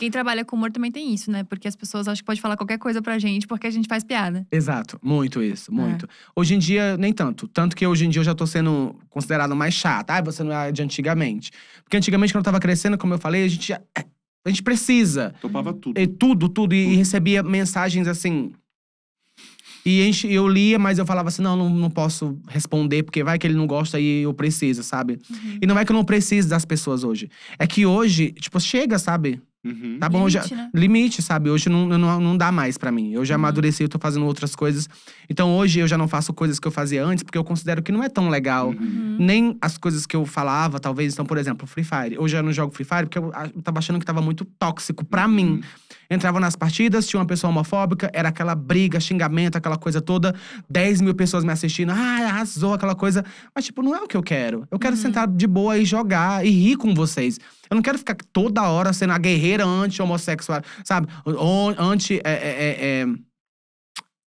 quem trabalha com humor também tem isso, né? Porque as pessoas acham que pode falar qualquer coisa pra gente porque a gente faz piada. Exato, muito isso, é. muito. É. Hoje em dia, nem tanto. Tanto que hoje em dia eu já tô sendo considerado mais chata. Ah, você não é de antigamente. Porque antigamente, quando eu tava crescendo, como eu falei, a gente. É, a gente precisa. Topava tudo. E, tudo, tudo. tudo. E, recebia mensagens assim. E gente, eu lia, mas eu falava assim: não, não, não, posso responder, porque vai que ele não gosta e eu preciso, sabe? Uhum. E não é que eu não preciso das pessoas hoje. É que hoje, tipo, chega, sabe? Uhum. Tá bom, limite, já, né? limite, sabe? Hoje não, não, não dá mais para mim. Eu já uhum. amadureci, eu tô fazendo outras coisas. Então hoje eu já não faço coisas que eu fazia antes, porque eu considero que não é tão legal. Uhum. uhum. Nem as coisas que eu falava, talvez. Então, por exemplo, Free Fire. Hoje eu não jogo Free Fire porque ah, eu, tava achando que tava muito tóxico para uhum. mim. Entrava nas partidas, tinha uma pessoa homofóbica, era aquela briga, xingamento, aquela coisa toda. 10 mil pessoas me assistindo, ah, arrasou, aquela coisa. Mas, tipo, não é o que eu quero. Eu quero uhum. sentar de boa e jogar e rir com vocês. Eu não quero ficar toda hora sendo a guerreira anti-homossexual, sabe? Anti. É, é, é, é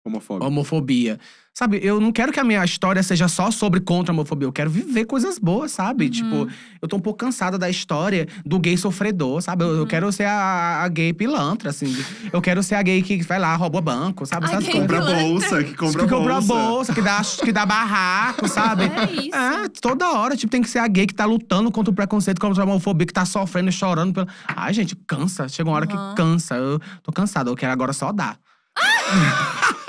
Homofobia. homofobia. Sabe, eu não quero que a minha história seja só sobre contra a homofobia. Eu quero viver coisas boas, sabe? Uhum. Tipo, eu tô um pouco cansada da história do gay sofredor, sabe? Eu, uhum. eu quero ser a, a, gay pilantra, assim. Eu quero ser a gay que vai lá, rouba banco, sabe? que compra bolsa, que compra que bolsa. Que compra bolsa, que dá, que dá barraco, sabe? É isso. É, toda hora, tipo, tem que ser a gay que tá lutando contra o preconceito, contra a homofobia, que tá sofrendo, e chorando. Pela... Ai, gente, cansa. Chega uma hora uhum. que cansa. Eu tô cansada, eu quero agora só dar. Ah!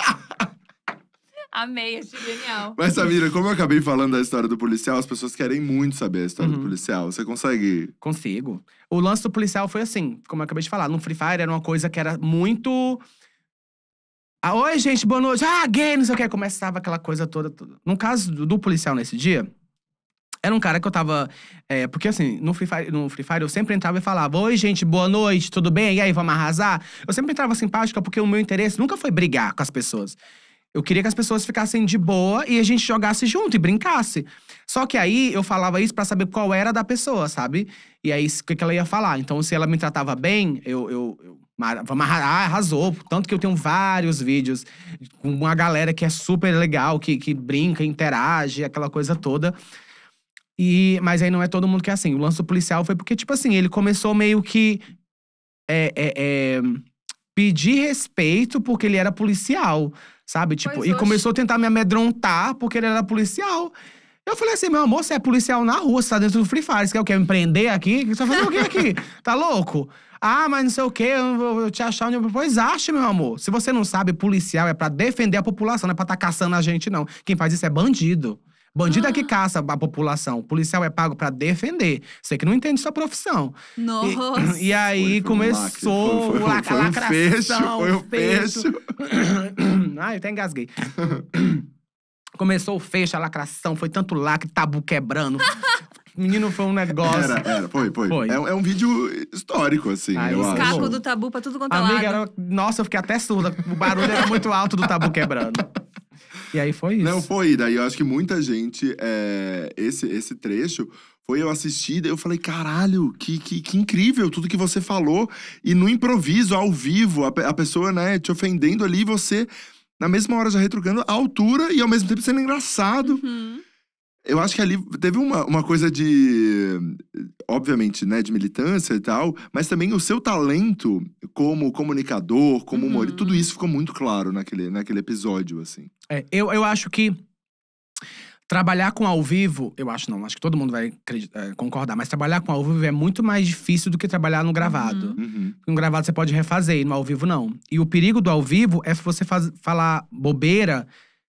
Amei, achei genial. Mas, Samira, como eu acabei falando da história do policial, as pessoas querem muito saber a história uhum. do policial. Você consegue? Consigo. O lance do policial foi assim, como eu acabei de falar. No Free Fire era uma coisa que era muito. Ah, Oi, gente, boa noite. Ah, gay, não sei o que. Começava aquela coisa toda. toda. No caso do, do policial nesse dia, era um cara que eu tava. É, porque assim, no Free, Fire, no Free Fire eu sempre entrava e falava: Oi, gente, boa noite, tudo bem? E aí, vamos arrasar? Eu sempre entrava simpática porque o meu interesse nunca foi brigar com as pessoas. Eu queria que as pessoas ficassem de boa e a gente jogasse junto e brincasse. Só que aí eu falava isso para saber qual era da pessoa, sabe? E aí o que, que ela ia falar. Então, se ela me tratava bem, eu, eu, eu ah, arrasou. Tanto que eu tenho vários vídeos com uma galera que é super legal, que, que brinca, interage, aquela coisa toda. E, mas aí não é todo mundo que é assim. O lance policial foi porque, tipo assim, ele começou meio que. É, é, é, pedir respeito porque ele era policial, sabe? Tipo, pois e hoje. começou a tentar me amedrontar porque ele era policial. Eu falei assim, meu amor, você é policial na rua, você tá dentro do Free Fire, você quer o quê? Me prender aqui? Você vai tá fazendo o quê aqui? Tá louco? Ah, mas não sei o quê, eu vou te achar onde... Pois Acha meu amor. Se você não sabe, policial é para defender a população, não é pra estar tá caçando a gente, não. Quem faz isso é bandido. Bandido ah. é que caça a população. O policial é pago para defender. Você que não entende sua profissão. Nossa. E, e aí foi, foi começou um foi, foi, foi, a lacração. Foi o fecho. Foi o fecho. Ai, eu até engasguei. começou o fecho, a lacração. Foi tanto lacre, tabu quebrando. Menino, foi um negócio. Era, era, foi, foi. foi. É, é, um vídeo histórico, assim. Ah, eu os cacos do tabu pra tudo quanto é Amiga, lado. Era... nossa, eu fiquei até surda. O barulho era muito alto do tabu quebrando. E aí foi isso. Não, foi. Daí eu acho que muita gente, é, esse, esse trecho, foi eu assistir, daí eu falei, caralho, que, que, que, incrível tudo que você falou. E no improviso, ao vivo, a, a pessoa, né, te ofendendo ali, você, na mesma hora, já retrucando a altura e ao mesmo tempo sendo engraçado. Uhum. Eu acho que ali teve uma, uma coisa de. Obviamente, né, de militância e tal, mas também o seu talento como comunicador, como uhum. humor, tudo isso ficou muito claro naquele, naquele episódio, assim. É, eu, eu acho que. Trabalhar com ao vivo, eu acho não, acho que todo mundo vai é, concordar, mas trabalhar com ao vivo é muito mais difícil do que trabalhar no gravado. Uhum. No uhum. gravado você pode refazer, e no ao vivo não. E o perigo do ao vivo é se você faz, falar bobeira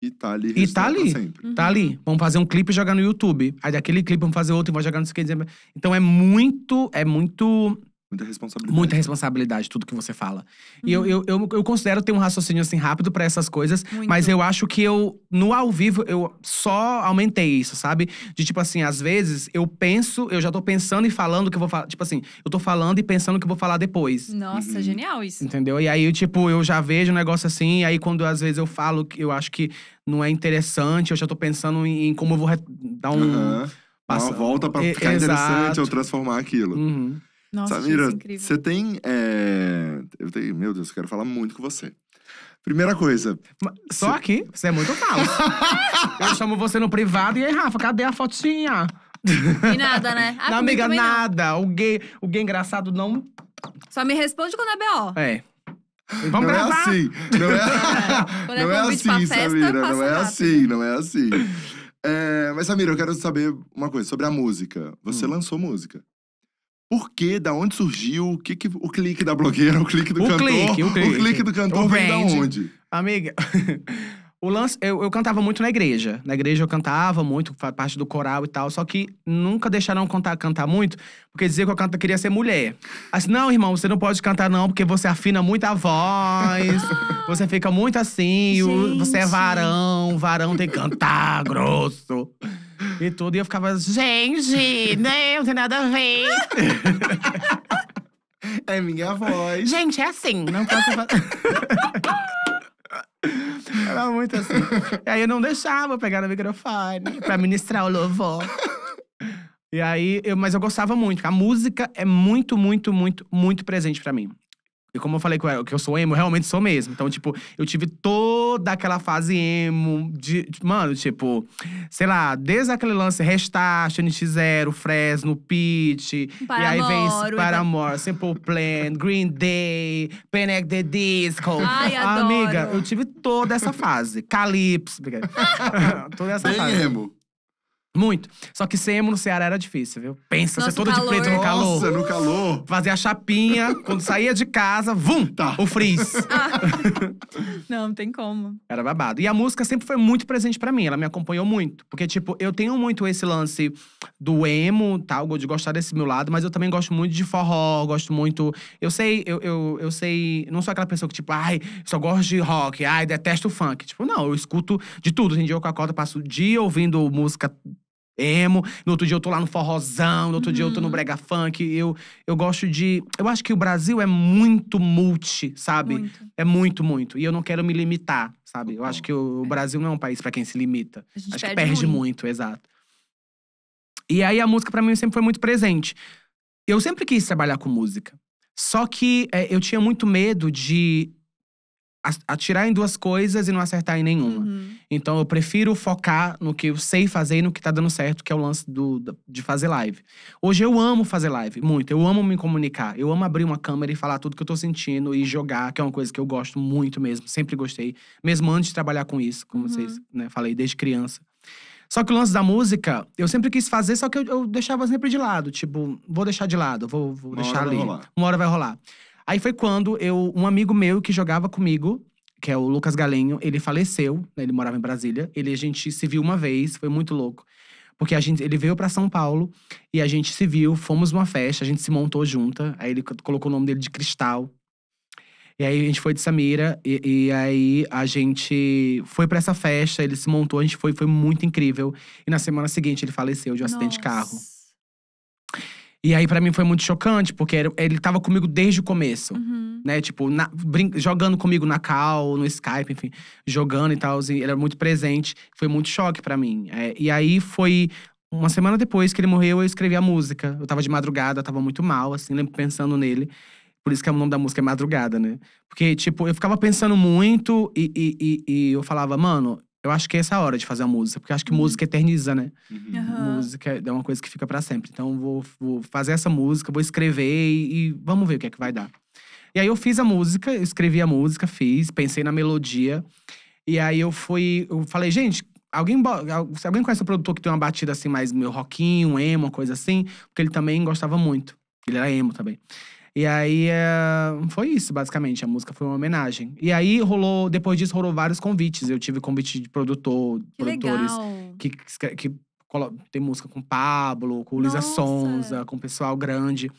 e tá ali. E tá ali. Sempre. Uhum. Tá ali. Uhum. Vamos fazer um clipe e jogar no YouTube. Aí daquele clipe vamos fazer outro e vamos jogar no skate. Então é muito, é muito Muita responsabilidade. Muita responsabilidade, tudo que você fala. Uhum. E eu, uhum. eu, eu, eu, considero ter um raciocínio assim rápido para essas coisas, Muito. mas eu acho que eu, no ao vivo, eu só aumentei isso, sabe? De tipo assim, às vezes eu penso, eu já tô pensando e falando que eu vou falar. Tipo assim, eu tô falando e pensando que eu vou falar depois. Nossa, uhum. genial isso. Entendeu? E aí, tipo, eu já vejo um negócio assim, e aí quando às vezes eu falo que eu acho que não é interessante, eu já tô pensando em, como eu vou dar um. Uhum. Passa... Uma volta para ficar Exato. interessante ou transformar aquilo. Uhum. Nossa, Samira, incrível. você tem. É... Eu tenho... Meu Deus, eu quero falar muito com você. Primeira coisa. Só cê... aqui? Você é muito falso. eu chamo você no privado e aí, Rafa, cadê a fotinha? E nada, né? Ah, não, amiga, nada. Não. O, gay, o gay engraçado não. Só me responde quando é BO. É. Vamos não é gravar. é assim. Não é, é. não é, é assim, festa, Samira. Não é rápido. assim, não é assim. É, mas, Samira, eu quero saber uma coisa sobre a música. Você hum. lançou música. Por quê? Da onde surgiu? O que, que o clique da blogueira, o clique do o cantor? Clique, o clique, o clique do cantor o vem da onde? Amiga, o lance, eu, eu cantava muito na igreja. Na igreja eu cantava muito, parte do coral e tal. Só que nunca deixaram cantar, cantar muito, porque dizer que eu canta, queria ser mulher. Assim, não, irmão, você não pode cantar não, porque você afina muito a voz. você fica muito assim, você é varão, varão tem que cantar grosso e tudo. E eu ficava, gente, né? não tem nada a ver. É minha voz. Gente, é assim, não posso fazer. Era muito assim. E aí eu não deixava pegar no microfone pra ministrar o louvor. E aí, eu, mas eu gostava muito. A música é muito, muito, muito, muito presente para mim. E como eu falei que eu, sou emo, eu realmente sou mesmo. Então, tipo, eu tive toda aquela fase emo de. mano, tipo, sei lá, desde aquele lance Restart, NX0, Fresno, Pitch. e aí vem Paramore, e... Então. Simple Plan, Green Day, Panic the Disco. Ai, adoro. Amiga, eu tive toda essa fase. Calypso. toda essa Bem fase. emo. Muito. Só que semo no Ceará era difícil, viu? Pensa, Nossa, você toda calor. de preto no calor. Nossa, no calor. Fazia a chapinha, quando saía de casa, vum! Tá. O frizz. Ah. não, não tem como. Era babado. E a música sempre foi muito presente para mim, ela me acompanhou muito. Porque, tipo, eu tenho muito esse lance do emo, tal, de gostar desse meu lado, mas eu também gosto muito de forró, gosto muito. Eu sei, eu, eu, eu sei. Não sou aquela pessoa que, tipo, ai, só gosto de rock, ai, detesto funk. Tipo, não, eu escuto de tudo. Tem dia com a cota passo o dia ouvindo música emo, no outro dia eu tô lá no forrozão, no outro uhum. dia eu tô no uhum. brega funk. Eu, eu gosto de. Eu acho que o Brasil é muito multi, sabe? Muito. É muito, muito. E eu não quero me limitar, sabe? Uhum. Eu acho que o, o Brasil não é um país para quem se limita. Acho perde que perde muito. muito, exato. E aí a música para mim sempre foi muito presente. Eu sempre quis trabalhar com música. Só que é, eu tinha muito medo de atirar em duas coisas e não acertar em nenhuma. Uhum. Então eu prefiro focar no que eu sei fazer e no que tá dando certo, que é o lance do, de fazer live. Hoje eu amo fazer live, muito. Eu amo me comunicar. Eu amo abrir uma câmera e falar tudo que eu tô sentindo e jogar, que é uma coisa que eu gosto muito mesmo. Sempre gostei, mesmo antes de trabalhar com isso, como uhum. vocês né, falei, desde criança. Só que o lance da música, eu sempre quis fazer, só que eu, eu deixava sempre de lado. Tipo, vou deixar de lado, vou, vou deixar ali. Uma hora vai rolar. Aí foi quando eu, um amigo meu que jogava comigo, que é o Lucas Galenho, ele faleceu, né? ele morava em Brasília. Ele a gente se viu uma vez, foi muito louco. Porque a gente, ele veio para São Paulo e a gente se viu, fomos numa festa, a gente se montou junta. Aí ele colocou o nome dele de Cristal. E aí a gente foi de Samira e, e aí a gente foi para essa festa, ele se montou, a gente foi, foi muito incrível. E na semana seguinte ele faleceu de um Nossa. acidente de carro. E aí, para mim, foi muito chocante, porque ele tava comigo desde o começo. Uhum. Né? Tipo, na, jogando comigo na cal, no Skype, enfim, jogando e tal. Assim, ele era muito presente. Foi muito choque para mim. É, e aí foi. Uma semana depois que ele morreu, eu escrevi a música. Eu tava de madrugada, tava muito mal, assim, lembro pensando nele. Por isso que o nome da música é Madrugada, né? Porque, tipo, eu ficava pensando muito e, e, e, e eu falava, mano, eu acho que é essa hora de fazer a música, porque eu acho que uhum. música eterniza, né? Uhum. Música é uma coisa que fica para sempre. Então, vou, vou, fazer essa música, vou escrever e, e, vamos ver o que é que vai dar. E aí, eu fiz a música, escrevi a música, fiz, pensei na melodia. E aí, eu fui. Eu falei, gente, alguém, alguém conhece um produtor que tem uma batida assim, mais meu rockinho, emo, coisa assim? Porque ele também gostava muito. Ele era emo também. E aí é... foi isso, basicamente. A música foi uma homenagem. E aí rolou, depois disso, rolou vários convites. Eu tive convite de produtor, que produtores legal. que, que, que tem música com Pablo, com Luísa Sonza, com pessoal grande.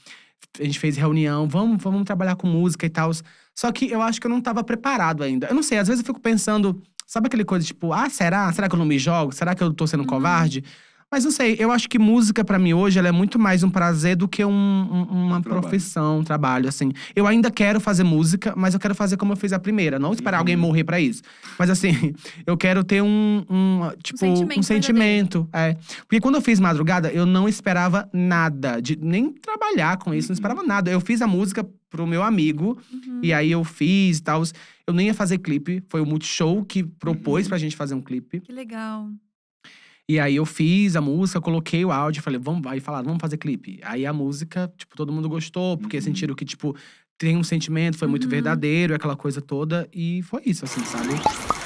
A gente fez reunião, vamos, vamos trabalhar com música e tal. Só que eu acho que eu não estava preparado ainda. Eu não sei, às vezes eu fico pensando, sabe aquele coisa tipo, ah, será? Será que eu não me jogo? Será que eu tô sendo uhum. covarde? Mas não sei, eu acho que música para mim hoje ela é muito mais um prazer do que um, um, uma um profissão, um trabalho, assim. Eu ainda quero fazer música, mas eu quero fazer como eu fiz a primeira, não esperar uhum. alguém morrer para isso. Mas assim, eu quero ter um, um tipo, um sentimento. Um sentimento é. Porque quando eu fiz madrugada, eu não esperava nada, de nem trabalhar com isso, uhum. não esperava nada. Eu fiz a música pro meu amigo. Uhum. E aí eu fiz e tal. Eu nem ia fazer clipe. Foi o Multishow que propôs uhum. pra gente fazer um clipe. Que legal. E aí eu fiz a música, coloquei o áudio, falei, vamos, aí falaram, vamos fazer clipe. Aí a música, tipo, todo mundo gostou, porque uhum. sentiram que, tipo, tem um sentimento, foi muito uhum. verdadeiro, aquela coisa toda. E foi isso, assim, sabe?